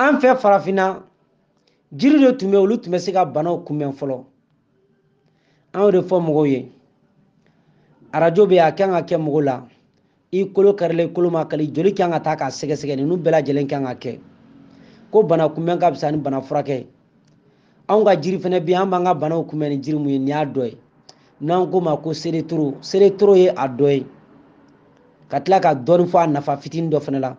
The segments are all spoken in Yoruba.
an fɛ farafinna jiri de tun bɛ olu tun bɛ se ka banaw kunbɛn fɔlɔ an y'o de fɔ mɔgɔw ye arajo bɛ yen a kan ka kɛ mɔgɔw la i kolo karila i kolo ma kali joli kan ka taa k'a sɛgɛsɛgɛ ninnu bɛɛ lajɛlen kan ka kɛ ko bana kunbɛn ka fisa ni bana furakɛ anw ka jiri fana bɛ yen an b'an ka banaw kunbɛn ni jiri mun ye nin y'a dɔ ye n'an k'o ma ko seletoro seletoro ye a dɔ ye ka tila ka dɔɔni fɔ a nafa fitinin dɔ fana la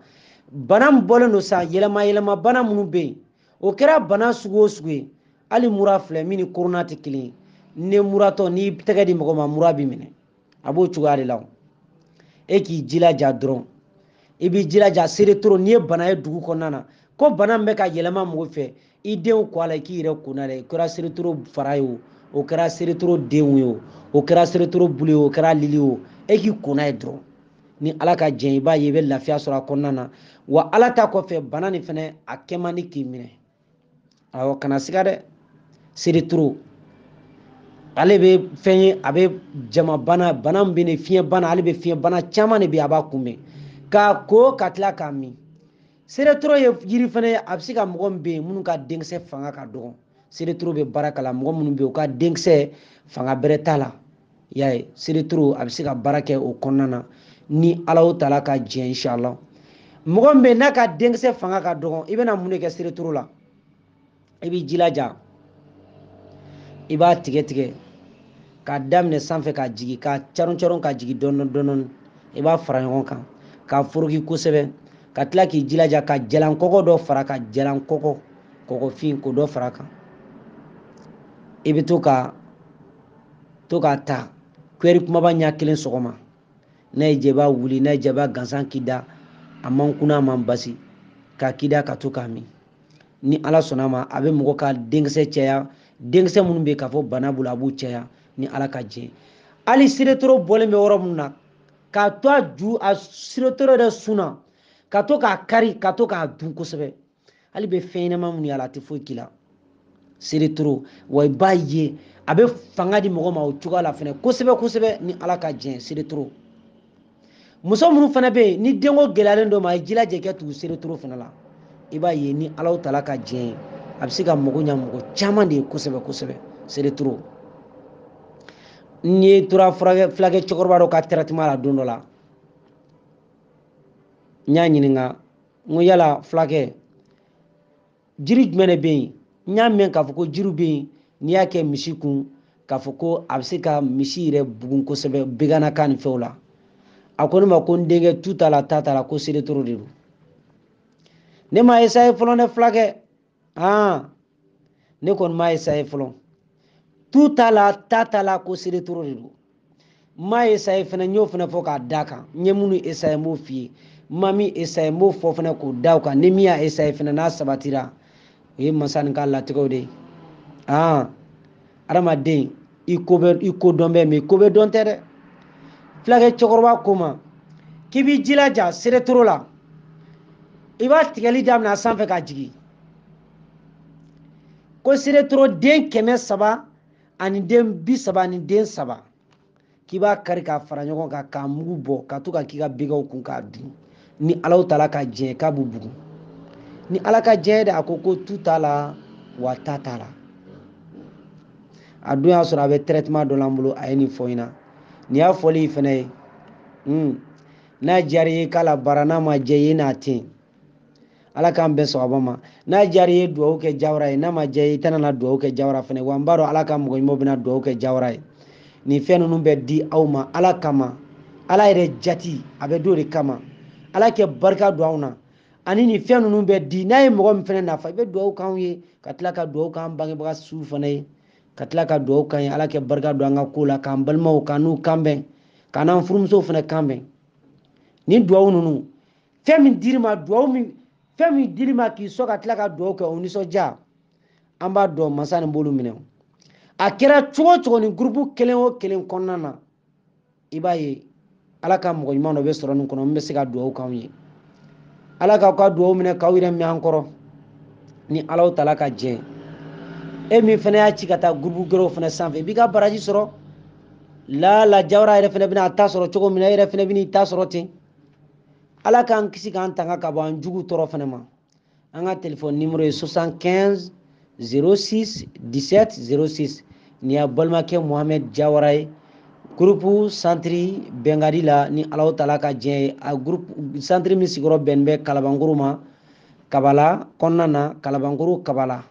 bana min bɔlen don sa yɛlɛma yɛlɛma bana minnu bɛ yen o kɛra bana sugu o sugu ye hali mura filɛ min ni korona tɛ kelen ye ne muratɔ n'i tɛgɛ di mɔgɔ ma mura b'i minɛ a b'o cogoya de la o e k'i jilaja dɔrɔn i b'i jilaja seere toro n'i ye bana ye dugu kɔnɔna na ko bana min bɛ ka yɛlɛma mɔgɔ fɛ i denw kɔ a la i k'i yɛrɛ ko n'a la i kɛra seere toro fara ye o o kɛra seere toro denw ye o o kɛra seere toro bulu ye o kɛra lili ye o e k'i ko n'a ye dɔrɔn ni ala ka jɛn i b'a ye i bɛ lafiya sɔrɔ a kɔnɔna na wa ala ta kɔfɛ bana nin fɛnɛ a kɛ man di k'i minɛ awɔ kana siga dɛ seereturu ale bɛ fɛn ye a bɛ jama bana bana min bɛ nin fiɲɛ bana ale bɛ fiɲɛ bana caman de bɛ a b'a kunbɛn k'a ko ka tila k'a min seereturu ye yiri fɛnɛ ye a bɛ se ka mɔgɔ min bɛ yen minnu ka denkisɛ fanga ka dɔgɔ seereturu bɛ baara kala mɔgɔ minnu bɛ yen u ka denkisɛ fanga bɛrɛ t'a la i y'a ye seereturu a bɛ se ka baara kɛ o kɔnɔna na ni alaw tala ka jɛ inshallah mɔgɔ min bɛ n'a ka denkisɛ fanga ka dɔgɔ i bɛna mun de kɛ seereturu la i b'i jilaja i b'a tigɛ tigɛ k'a daminɛ sanfɛ ka jigin ka caron caron ka jigin dɔɔni dɔɔni i b'a fara ɲɔgɔn kan k'a foroki kosɛbɛ ka tila k'i jilaja ka jalan kɔkɔ dɔ fara ka jalan kɔkɔ kɔkɔfin k'o dɔ fara kan i bɛ to ka to k'a ta kuyɛri kumaba ɲɛ kelen sɔgɔma n'a ye jɛ i b'a wuli n'a ye jɛ i b'a gansan kida a man kunna a man basi k'a kida ka to k'a min ni ala sɔnna ma a bɛ mɔgɔ ka denkisɛ caya denkisɛ minnu bɛ k'a fɔ bana bolo a b'u caya ni ala ka jɛ hali seeretoro bɔlen bɛ yɔrɔ min na k'a to a ju a seeretoro yɛrɛ sun na ka to k'a kari ka to k'a dun kosɛbɛ hali bɛ fɛn ɲɛnama minnu y'a la a tɛ foyi k'i la seeretoro wa i b'a ye a bɛ fanga di mɔgɔ ma o cogoya la fɛnɛ kosɛbɛ kosɛbɛ ni ala ka jɛ seeretoro muso minnu fana bɛ yen ni denko gɛlɛyalen don ma i jilaja kɛ t'u sere toro fana la i b'a ye ni alaw tala ka diɲɛ a bɛ se ka mago ɲa mɔgɔ caman de ye kosɛbɛ kosɛbɛ sere toro n'i tora fulakɛ cɛkɔrɔba dɔ ka tɛrɛtema la don dɔ la n y'a ɲininka n ko yala fulakɛ jiri jumɛn de bɛ yen n y'a mɛn k'a fɔ ko jiri bɛ yen n'i y'a kɛ misi kun k'a fɔ ko a bɛ se ka misi yɛrɛ bugun kosɛbɛ begana kan ni fɛnw la a ko ne ma ko n denkɛ tu t'a la ta t'a la ko seletoro de don ne ma esaye fɔlɔ ne fila kɛ han ne kɔni ma esaye fɔlɔ tu t'a la ta t'a la ko seletoro de don n ma esaye fɛnɛ n y'o fɛnɛ fɔ k'a da kan n ye minnu esaye n b'o f'i ye n ma min esaye n b'o fɔ fɛnɛ k'o da o kan ni min y'a esaye fɛnɛ n'a sabatira o ye masa nin ka latigɛw de ye han adamaden i ko bɛ i ko dɔn bɛ mɛ i ko bɛ dɔn tɛ dɛ fulakɛ e cɛkɔrɔba ko ma k'i b'i jilaja seeretoro la i b'a tigɛli daminɛ a sanfɛ ka jigin ko seeretoro den kɛmɛ saba ani den bi saba ani den saba k'i b'a kari k'a fara ɲɔgɔn kan k'a mugu bɔ ka to ka k'i ka bɛgɛw kun k'a dun ni alaw ta la ka jɛ k'a b'u bugu ni ala ka jɛ de a ko ko tu t'a la wa ta t'a la a don y'a sɔrɔ a bɛ traitement dɔ la n bolo a ye nin fɔ n ɲɛna Ni y'a fɔli fɛnɛ ye hmm. n'a diyar'i ye k'a la baara n'a ma diya i ye n'a ten ala k'an bɛn sababa ma n'a diyar'i ye duwawu kɛ jawara ye n'a ma diya i ye i tɛna na duwawu kɛ jawara fɛnɛ wa n b'a dɔn ala ka mɔgɔ ɲumanw bɛna duwawu kɛ jawara ye nin fɛn ninnu bɛ di aw ma ala kama ala yɛrɛ jati a bɛ do de kama ala kɛ barika don anw na ani nin fɛn ninnu bɛ di n'a ye mɔgɔ min fɛnɛ nafa i bɛ duwawu k'anw ye ka tila ka duwawu k'an bangebaga suw fana ye ka tila ka dugawu kan ye ala kɛ barika don an ka ko la k'an balimaw kan n'u kanbɛn ka n'an furumusow fana kanbɛn ni dugawu ninnu fɛn min dir'i ma dugawu min fɛn min dir'i ma k'i sɔn ka tila ka dugawu kɛ o nisɔndiya an b'a dɔn masa nin b'olu minɛ a kɛra cogo o cogo ni gurupu kelen o kelen kɔnɔna na i b'a ye ala ka mɔgɔ ɲuman dɔ bɛ sɔrɔ nin kɔnɔ min bɛ se ka dugawu k'anw ye ala k'aw ka dugawu minɛ k'aw yɛrɛ mɛn an kɔrɔ ni alaw tala ka jɛ e min fana y'a ci ka taa gurupu gɛrɛw fana sanfɛ i b'i ka baraji sɔrɔ lala jawara yɛrɛ fana bɛna a ta sɔrɔ cogo min na e yɛrɛ fana bɛn'i ta sɔrɔ ten ala k'an kisi k'an tanga ka bɔ an jugu tɔɔrɔ fana ma an ka telefɔni nimoro ye 75 06 17 06 nin y'a balimakɛ mohamed jawara ye gurupu santiri la ni alaw tala ka a gurupu santiri min sigiyɔrɔ bɛnnen bɛ kalabankoro ma kabala kɔnɔna na kalabankoro kabala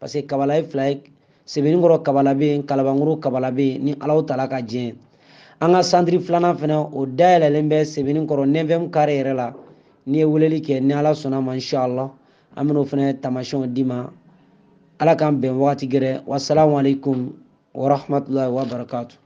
parce que kabala ye fila ye sebenikɔrɔ kabala bɛ yen kalabankoro kabala bɛ yen ni alaw tala ka diɲɛ an ka santiri filanan fana o dayɛlɛlen bɛ sebenikɔrɔ nɛnfɛn kari yɛrɛ la n'i ye weleli kɛ ni ala sɔnna ma inshallah an bɛn'o fana tamasiyɛnw d'i ma ala k'an bɛn wagati gɛrɛ wasalamu alaikum warahmatulahi wabarakatuh